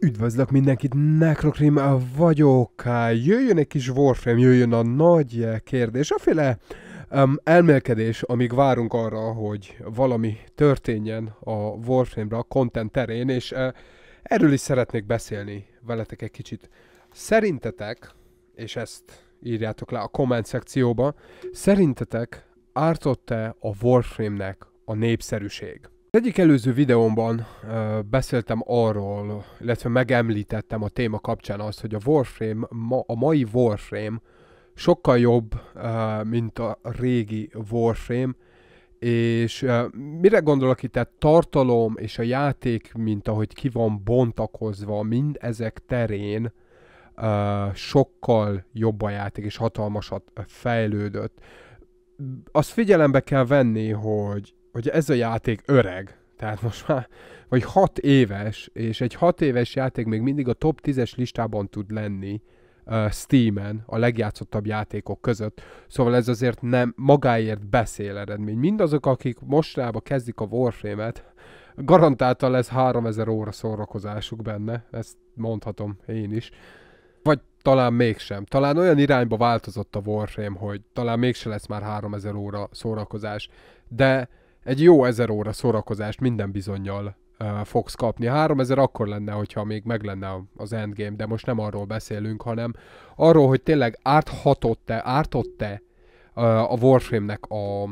Üdvözlök mindenkit, Necrocrim vagyok. Jöjjön egy kis Warframe, jöjjön a nagy kérdés, aféle um, elmélkedés, amíg várunk arra, hogy valami történjen a warframe ra a content terén, és uh, erről is szeretnék beszélni veletek egy kicsit. Szerintetek, és ezt írjátok le a komment szekcióba, szerintetek ártott-e a Warframe-nek a népszerűség? Az egyik előző videómban ö, beszéltem arról, illetve megemlítettem a téma kapcsán azt, hogy a Warframe, ma, a mai Warframe sokkal jobb, ö, mint a régi Warframe, és ö, mire gondolok itt, tehát tartalom és a játék, mint ahogy ki van bontakozva, mind ezek terén ö, sokkal jobb a játék, és hatalmasat fejlődött. Azt figyelembe kell venni, hogy hogy ez a játék öreg, tehát most már vagy 6 éves, és egy 6 éves játék még mindig a top 10-es listában tud lenni uh, Steam-en a legjátszottabb játékok között. Szóval ez azért nem magáért beszél eredmény. Mindazok, akik mostanában kezdik a Warframe-et, garantáltan lesz 3000 óra szórakozásuk benne, ezt mondhatom én is. Vagy talán mégsem. Talán olyan irányba változott a Warframe, hogy talán mégsem lesz már 3000 óra szórakozás, de egy jó ezer óra szórakozást minden bizonyal uh, fogsz kapni. ezer akkor lenne, hogyha még meg lenne az endgame, de most nem arról beszélünk, hanem arról, hogy tényleg árthatott-e, ártott-e uh, a Warframe-nek a,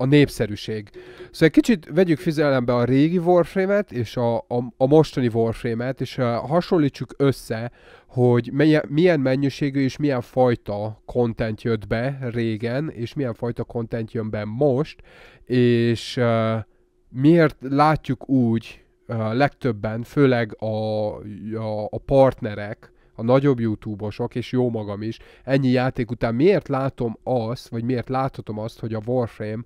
a népszerűség. Szóval egy kicsit vegyük fizelembe a régi Warframe-et és a, a, a mostani Warframe-et, és eh, hasonlítsuk össze, hogy milyen, milyen mennyiségű és milyen fajta content jött be régen, és milyen fajta content jön be most, és uh, miért látjuk úgy uh, legtöbben, főleg a, a, a partnerek, a nagyobb youtube és jó magam is, ennyi játék után miért látom azt, vagy miért láthatom azt, hogy a Warframe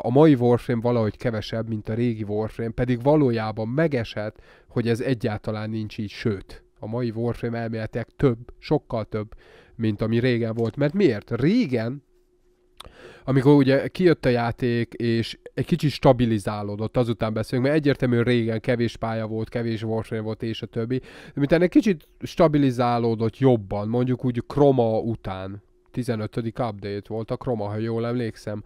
a mai Warframe valahogy kevesebb, mint a régi Warframe, pedig valójában megesett, hogy ez egyáltalán nincs így, sőt, a mai Warframe elméletek több, sokkal több, mint ami régen volt. Mert miért? Régen amikor ugye kijött a játék, és egy kicsit stabilizálódott, azután beszélünk, mert egyértelműen régen kevés pálya volt, kevés warframe volt, és a többi. Miután egy kicsit stabilizálódott jobban, mondjuk úgy Chroma után. 15. update volt a Chroma, ha jól emlékszem.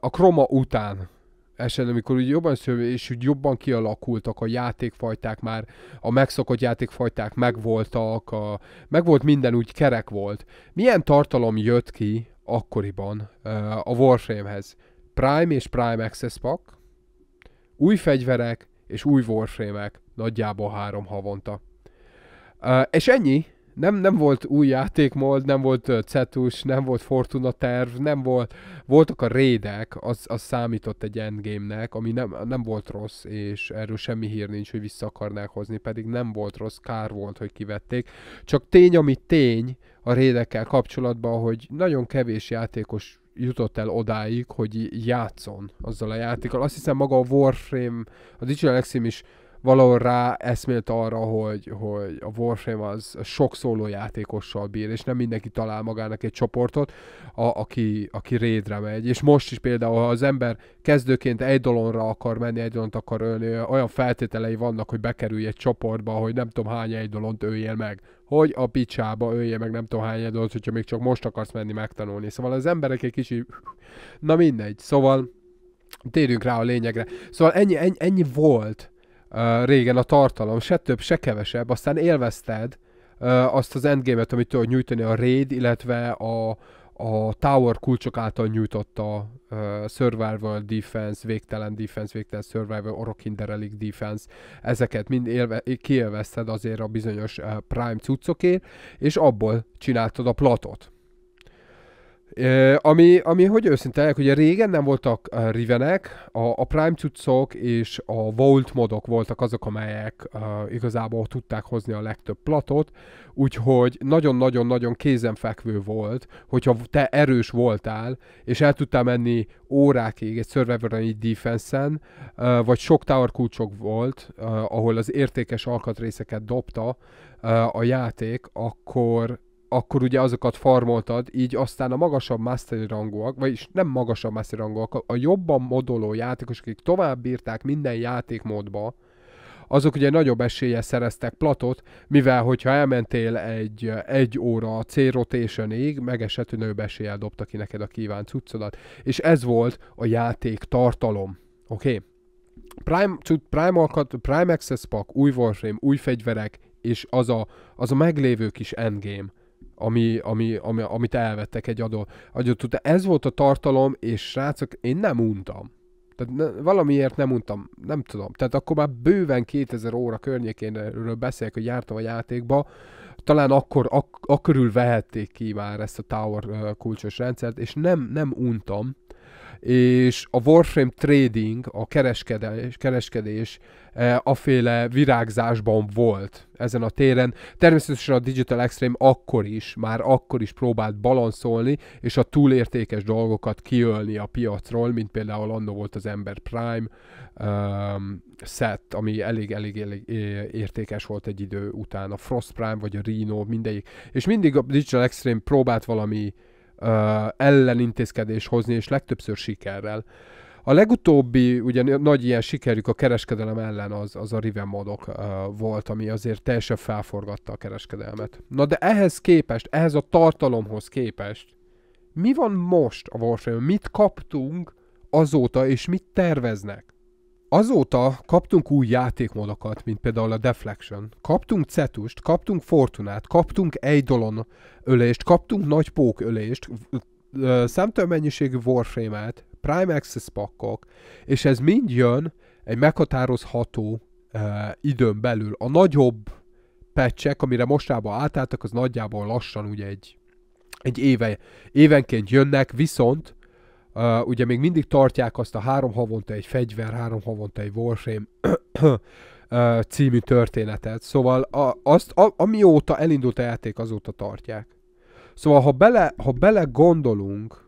A Chroma után esetleg, amikor úgy jobban szöv, és úgy jobban kialakultak a játékfajták már, a megszokott játékfajták megvoltak, a, megvolt minden úgy kerek volt. Milyen tartalom jött ki akkoriban a Warframehez? Prime és Prime Access pak, új fegyverek és új warframe nagyjából három havonta. Uh, és ennyi, nem, nem volt új játékmód, nem volt Cetus, nem volt Fortuna terv, nem volt, voltak a rédek, az, az számított egy endgame-nek, ami nem, nem volt rossz, és erről semmi hír nincs, hogy vissza akarnák hozni, pedig nem volt rossz, kár volt, hogy kivették. Csak tény, ami tény a rédekkel kapcsolatban, hogy nagyon kevés játékos jutott el odáig, hogy játszon azzal a játékkal. Azt hiszem maga a Warframe, a Digital Exim is valahol rá eszmélt arra, hogy, hogy a Warframe az sok játékossal bír, és nem mindenki talál magának egy csoportot, a, aki, aki rédre megy. És most is például, ha az ember kezdőként egy dolonra akar menni, egy dolont akar ölni, olyan feltételei vannak, hogy bekerülj egy csoportba, hogy nem tudom hány egy dolont öljél meg hogy a picsába ölje meg nem tudom hány egy dolgot, hogyha még csak most akarsz menni megtanulni. Szóval az emberek egy kicsi... Na mindegy. Szóval térjünk rá a lényegre. Szóval ennyi, ennyi, ennyi volt régen a tartalom, se több, se kevesebb, aztán élvezted azt az endgame-et, amit tudod nyújtani a raid, illetve a, a tower kulcsok által nyújtotta a survival defense, végtelen defense, végtelen survival, orokinder relic defense, ezeket mind élve, kielvezted azért a bizonyos prime cuccokért, és abból csináltad a platot ami, ami, hogy őszinte hogy ugye régen nem voltak uh, Rivenek, a, a Prime cuccok és a Vault modok voltak azok, amelyek uh, igazából tudták hozni a legtöbb platot, úgyhogy nagyon-nagyon-nagyon kézenfekvő volt, hogyha te erős voltál, és el tudtál menni órákig egy survival defense-en, uh, vagy sok tower kulcsok volt, uh, ahol az értékes alkatrészeket dobta uh, a játék, akkor akkor ugye azokat farmoltad, így aztán a magasabb master rangúak, vagyis nem magasabb master rangúak, a jobban modoló játékosok, akik tovább bírták minden játékmódba, azok ugye nagyobb esélye szereztek platot, mivel hogyha elmentél egy, egy óra C rotationig, megesett, hogy nagyobb eséllyel dobta ki neked a kívánt cuccodat. És ez volt a játék tartalom. Oké? Okay? Prime, Prime, Prime Access Pack, új Warframe, új fegyverek, és az a, az a meglévő kis endgame ami, ami, ami, amit elvettek egy adó, adott után. Ez volt a tartalom, és srácok, én nem untam. Tehát ne, valamiért nem untam, nem tudom. Tehát akkor már bőven 2000 óra erről beszélek, hogy jártam a játékba, talán akkor ak- akörül vehették ki már ezt a tower kulcsos rendszert, és nem, nem untam és a Warframe trading, a kereskedés, kereskedés a e, aféle virágzásban volt ezen a téren. Természetesen a Digital Extreme akkor is, már akkor is próbált balanszolni, és a túlértékes dolgokat kiölni a piacról, mint például annó volt az Ember Prime um, set, ami elég, elég, elég értékes volt egy idő után, a Frost Prime vagy a Reno, mindegyik. És mindig a Digital Extreme próbált valami uh, ellenintézkedés hozni, és legtöbbször sikerrel. A legutóbbi, ugye nagy ilyen sikerük a kereskedelem ellen az, az a Riven modok uh, volt, ami azért teljesen felforgatta a kereskedelmet. Na de ehhez képest, ehhez a tartalomhoz képest, mi van most a Warframe? Mit kaptunk azóta, és mit terveznek? Azóta kaptunk új játékmódokat, mint például a Deflection. Kaptunk Cetust, kaptunk Fortunát, kaptunk Eidolon ölést, kaptunk nagy pók ölést, számtalan mennyiségű Warframe-et, Prime Access pakkok, és ez mind jön egy meghatározható e, időn belül. A nagyobb pecsek, amire mostában átálltak, az nagyjából lassan ugye egy, egy éve, évenként jönnek, viszont Uh, ugye még mindig tartják azt a három havonta egy fegyver, három havonta egy Warframe uh, című történetet. Szóval a, azt, a, amióta elindult a játék, azóta tartják. Szóval ha bele, ha bele gondolunk,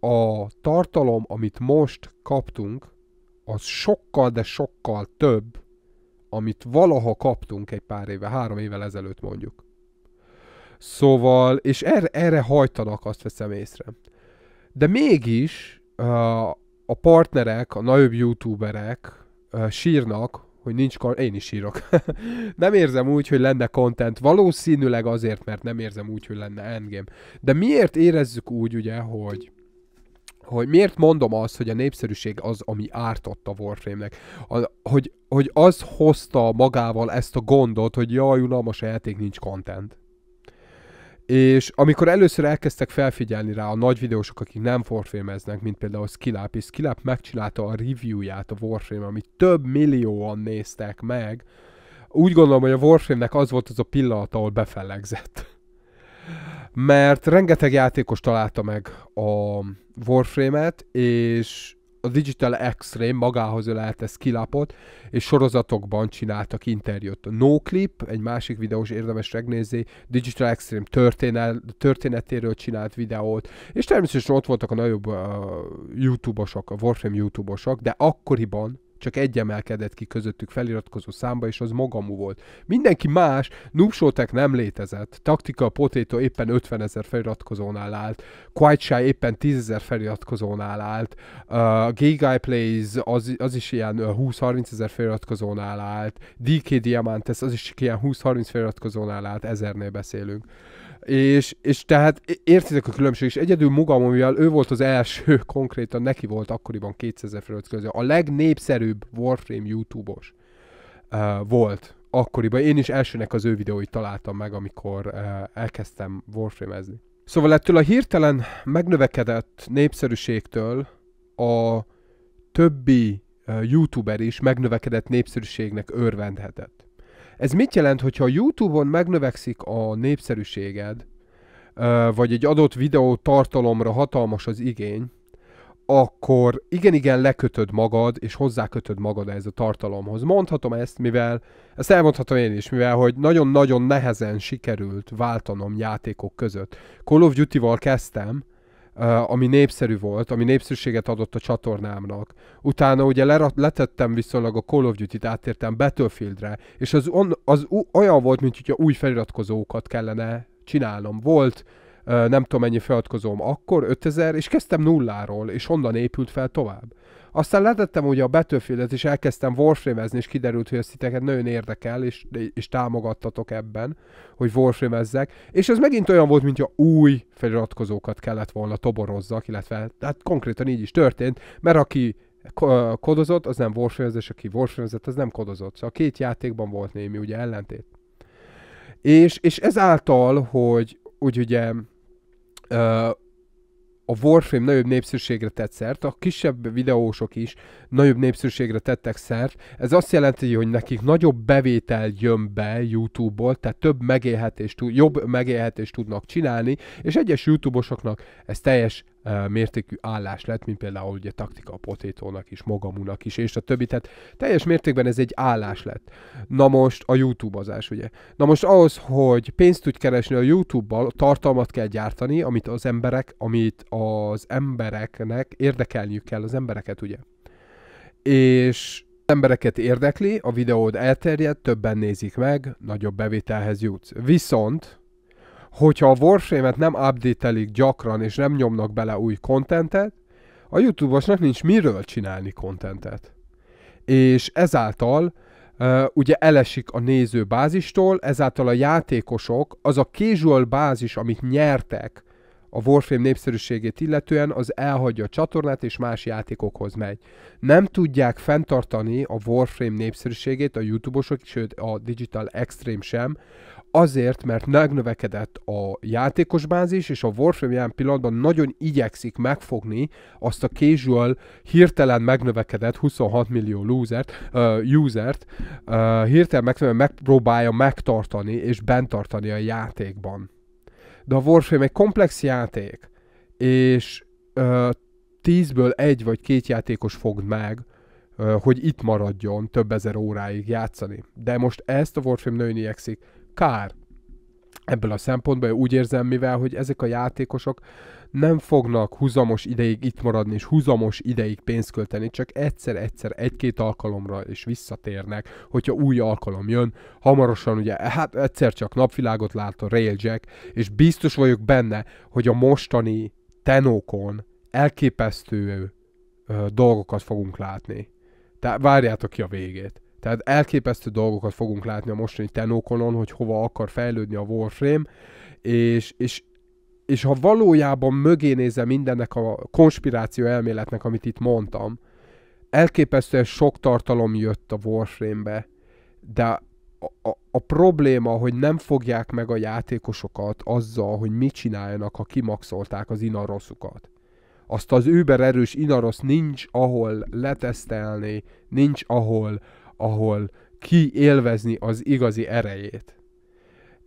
a tartalom, amit most kaptunk, az sokkal, de sokkal több, amit valaha kaptunk egy pár éve, három évvel ezelőtt mondjuk. Szóval, és erre, erre hajtanak, azt veszem észre de mégis a partnerek, a nagyobb youtuberek sírnak, hogy nincs, kon- én is sírok. nem érzem úgy, hogy lenne content, valószínűleg azért, mert nem érzem úgy, hogy lenne endgame. De miért érezzük úgy, ugye, hogy hogy miért mondom azt, hogy a népszerűség az, ami ártott a Warframe-nek. A, hogy, hogy az hozta magával ezt a gondot, hogy jaj, unalmas a játék, nincs content. És amikor először elkezdtek felfigyelni rá a nagy videósok, akik nem forfémeznek, mint például skilap és skilap megcsinálta a reviewját a Warframe, amit több millióan néztek meg, úgy gondolom, hogy a Warframe-nek az volt az a pillanat, ahol befellegzett. Mert rengeteg játékos találta meg a Warframe-et, és a Digital Extreme magához ölelte skillapot, és sorozatokban csináltak interjút. No Clip, egy másik videós érdemes megnézni, Digital Extreme történel, történetéről csinált videót, és természetesen ott voltak a nagyobb uh, YouTube-osok, a Warframe YouTube-osok, de akkoriban csak egy emelkedett ki közöttük feliratkozó számba, és az magamú volt. Mindenki más, Nubsotek nem létezett, Taktika Potato éppen 50 ezer feliratkozónál állt, Quiet Shy éppen 10 ezer feliratkozónál állt, uh, Gay Guy Plays az, az is ilyen 20-30 uh, ezer feliratkozónál állt, DK Diamantes az is ilyen 20-30 feliratkozónál állt, ezernél beszélünk. És, és tehát értitek a különbség, és egyedül magam, mivel ő volt az első, konkrétan neki volt akkoriban 200 fölött közül, a legnépszerűbb Warframe YouTube-os uh, volt akkoriban. Én is elsőnek az ő videóit találtam meg, amikor uh, elkezdtem Warframe-ezni. Szóval ettől a hirtelen megnövekedett népszerűségtől a többi uh, YouTuber is megnövekedett népszerűségnek örvendhetett. Ez mit jelent, hogyha a YouTube-on megnövekszik a népszerűséged, vagy egy adott videó tartalomra hatalmas az igény, akkor igen-igen lekötöd magad, és hozzákötöd magad ez a tartalomhoz. Mondhatom ezt, mivel, ezt elmondhatom én is, mivel, hogy nagyon-nagyon nehezen sikerült váltanom játékok között. Call of Duty-val kezdtem, Eh, ami népszerű volt, ami népszerűséget adott a csatornámnak. Utána ugye lerat, letettem viszonylag a Call of Duty-t, áttértem Battlefieldre, és az, on, az olyan volt, mint hogyha új feliratkozókat kellene csinálnom. Volt eh, nem tudom mennyi feliratkozóm akkor, 5000, és kezdtem nulláról, és onnan épült fel tovább. Aztán letettem ugye a battlefield és elkezdtem warframe és kiderült, hogy ezt titeket nagyon érdekel, és, és támogattatok ebben, hogy warframe És ez megint olyan volt, mintha új feliratkozókat kellett volna toborozzak, illetve hát konkrétan így is történt, mert aki kodozott, az nem warframe és aki warframe az nem kodozott. Szóval a két játékban volt némi ugye ellentét. És, és ezáltal, hogy úgy ugye a Warframe nagyobb népszerűségre tett szert, a kisebb videósok is nagyobb népszerűségre tettek szert. Ez azt jelenti, hogy nekik nagyobb bevétel jön be YouTube-ból, tehát több megélhetést, jobb megélhetést tudnak csinálni, és egyes YouTube-osoknak ez teljes mértékű állás lett, mint például ugye taktika a potétónak is, magamunak is, és a többi, tehát teljes mértékben ez egy állás lett. Na most a YouTube-azás, ugye. Na most ahhoz, hogy pénzt tudj keresni a YouTube-bal, tartalmat kell gyártani, amit az emberek, amit az embereknek érdekelniük kell az embereket, ugye. És embereket érdekli, a videód elterjed, többen nézik meg, nagyobb bevételhez jutsz. Viszont hogyha a Warframe-et nem update gyakran, és nem nyomnak bele új kontentet, a YouTube-osnak nincs miről csinálni kontentet. És ezáltal Uh, ugye elesik a nézőbázistól, ezáltal a játékosok, az a casual bázis, amit nyertek a Warframe népszerűségét illetően, az elhagyja a csatornát és más játékokhoz megy. Nem tudják fenntartani a Warframe népszerűségét a YouTube-osok, sőt a Digital Extreme sem, azért, mert megnövekedett a játékos bázis, és a Warframe jelen pillanatban nagyon igyekszik megfogni azt a casual, hirtelen megnövekedett 26 millió losert, uh, usert, uh, hirtelen megpróbálja megtartani és bentartani a játékban de a Warframe egy komplex játék, és ö, tízből egy vagy két játékos fogd meg, ö, hogy itt maradjon több ezer óráig játszani. De most ezt a Warframe nőni igyekszik. Kár, ebből a szempontból, úgy érzem, mivel, hogy ezek a játékosok nem fognak húzamos ideig itt maradni, és húzamos ideig pénzt költeni, csak egyszer-egyszer, egy-két alkalomra és visszatérnek, hogyha új alkalom jön. Hamarosan ugye, hát egyszer csak napvilágot lát a Railjack, és biztos vagyok benne, hogy a mostani tenókon elképesztő ö, dolgokat fogunk látni. Tehát várjátok ki a végét. Tehát elképesztő dolgokat fogunk látni a mostani Tenokonon, hogy hova akar fejlődni a Warframe, és, és, és ha valójában mögé nézem mindennek a konspiráció elméletnek, amit itt mondtam, elképesztően sok tartalom jött a Warframe-be, de a, a, a probléma, hogy nem fogják meg a játékosokat azzal, hogy mit csináljanak, ha kimaxolták az inaroszukat. Azt az übererős inarosz inaros nincs ahol letesztelni, nincs ahol ahol kiélvezni az igazi erejét.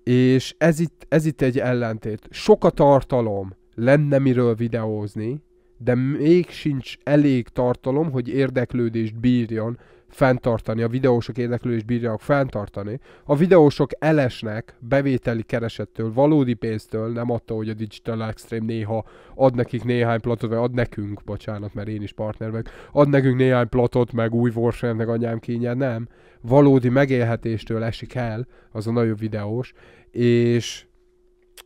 És ez itt, ez itt egy ellentét. Sok a tartalom, lenne miről videózni, de még sincs elég tartalom, hogy érdeklődést bírjon fenntartani, a videósok érdeklődést bírják fenntartani. A videósok elesnek bevételi keresettől, valódi pénztől, nem attól, hogy a Digital Extreme néha ad nekik néhány platot, vagy ad nekünk, bocsánat, mert én is partner vagyok, ad nekünk néhány platot, meg új warframe meg anyám kínja, nem. Valódi megélhetéstől esik el az a nagyobb videós, és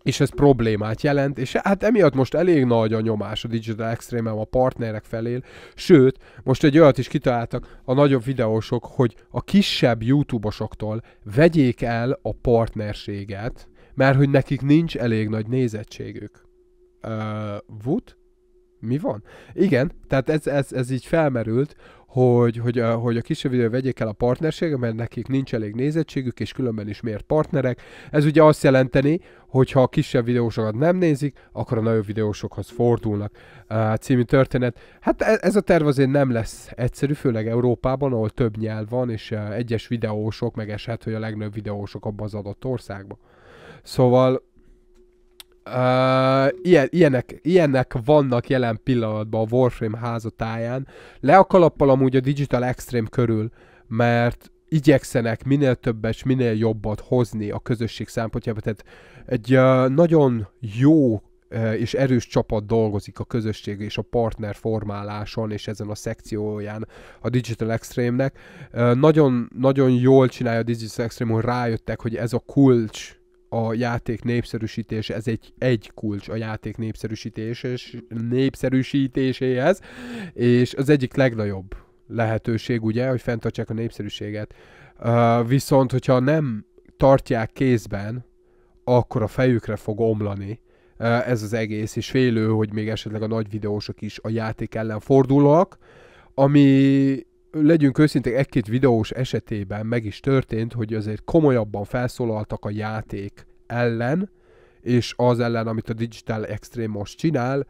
és ez problémát jelent, és hát emiatt most elég nagy a nyomás a Digital extreme a partnerek felé, sőt, most egy olyat is kitaláltak a nagyobb videósok, hogy a kisebb YouTube-osoktól vegyék el a partnerséget, mert hogy nekik nincs elég nagy nézettségük. Uh, Wood? mi van? Igen, tehát ez, ez, ez így felmerült, hogy, hogy, a, hogy a kisebb videó vegyék el a partnerséget, mert nekik nincs elég nézettségük, és különben is miért partnerek. Ez ugye azt jelenteni, hogy ha a kisebb videósokat nem nézik, akkor a nagyobb videósokhoz fordulnak uh, című történet. Hát e, ez a terv azért nem lesz egyszerű, főleg Európában, ahol több nyelv van, és uh, egyes videósok, meg eshet, hogy a legnagyobb videósok abban az adott országban. Szóval Uh, ilyen, ilyenek, ilyenek vannak jelen pillanatban a Warframe házatáján. Le a kalappal amúgy a Digital Extreme körül, mert igyekszenek minél többet és minél jobbat hozni a közösség szempontjából. Tehát egy uh, nagyon jó és erős csapat dolgozik a közösség és a partner formáláson és ezen a szekcióján a Digital Extreme-nek. Nagyon, nagyon jól csinálja a Digital Extreme, hogy rájöttek, hogy ez a kulcs a játék népszerűsítése, ez egy, egy kulcs a játék népszerűsítés, népszerűsítéséhez, és az egyik legnagyobb lehetőség, ugye, hogy fenntartsák a népszerűséget. Uh, viszont, hogyha nem tartják kézben, akkor a fejükre fog omlani uh, ez az egész, és félő, hogy még esetleg a nagy videósok is a játék ellen fordulnak, ami legyünk őszintén, egy-két videós esetében meg is történt, hogy azért komolyabban felszólaltak a játék ellen, és az ellen, amit a Digital Extreme most csinál,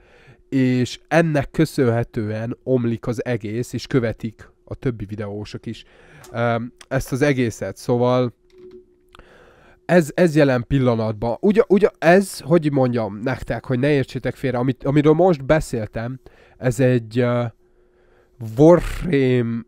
és ennek köszönhetően omlik az egész, és követik a többi videósok is um, ezt az egészet. Szóval ez, ez jelen pillanatban. Ugye, ugye ez, hogy mondjam nektek, hogy ne értsétek félre, amit, amiről most beszéltem, ez egy uh, Warframe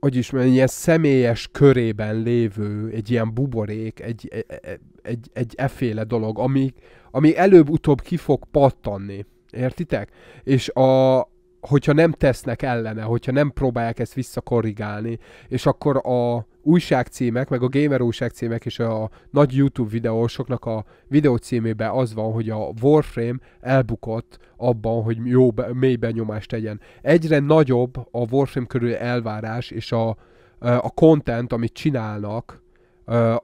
hogy is mondjam, ilyen személyes körében lévő, egy ilyen buborék, egy, e, e, e, egy, egy, egy eféle dolog, ami, ami előbb-utóbb ki fog pattanni. Értitek? És a, hogyha nem tesznek ellene, hogyha nem próbálják ezt visszakorrigálni, és akkor a újságcímek, meg a gamer újságcímek és a nagy YouTube videósoknak a videó címében az van, hogy a Warframe elbukott abban, hogy jó, mély benyomást tegyen. Egyre nagyobb a Warframe körül elvárás és a, a content, amit csinálnak,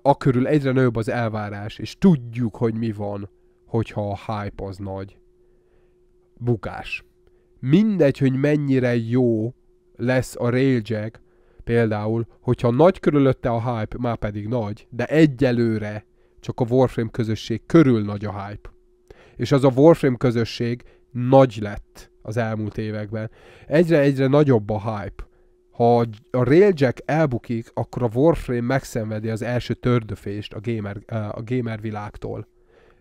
a körül egyre nagyobb az elvárás, és tudjuk, hogy mi van, hogyha a hype az nagy. Bukás mindegy, hogy mennyire jó lesz a Railjack, például, hogyha nagy körülötte a hype, már pedig nagy, de egyelőre csak a Warframe közösség körül nagy a hype. És az a Warframe közösség nagy lett az elmúlt években. Egyre-egyre nagyobb a hype. Ha a Railjack elbukik, akkor a Warframe megszenvedi az első tördöfést a gamer, a gamer világtól,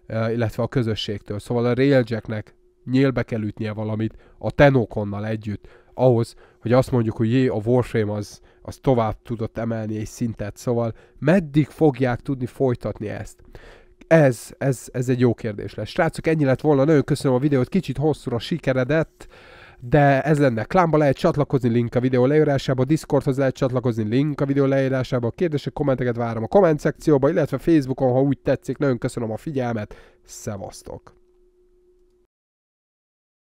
eh, illetve a közösségtől. Szóval a Railjacknek nyélbe kell ütnie valamit a Tenokonnal együtt, ahhoz, hogy azt mondjuk, hogy jé, a Warframe az, az tovább tudott emelni egy szintet, szóval meddig fogják tudni folytatni ezt? Ez, ez, ez egy jó kérdés lesz. Srácok, ennyi lett volna, nagyon köszönöm a videót, kicsit hosszúra sikeredett, de ez lenne. Klámba lehet csatlakozni, link a videó leírásába, Discordhoz lehet csatlakozni, link a videó leírásába, kérdések, kommenteket várom a komment szekcióba, illetve Facebookon, ha úgy tetszik. Nagyon köszönöm a figyelmet, szevasztok!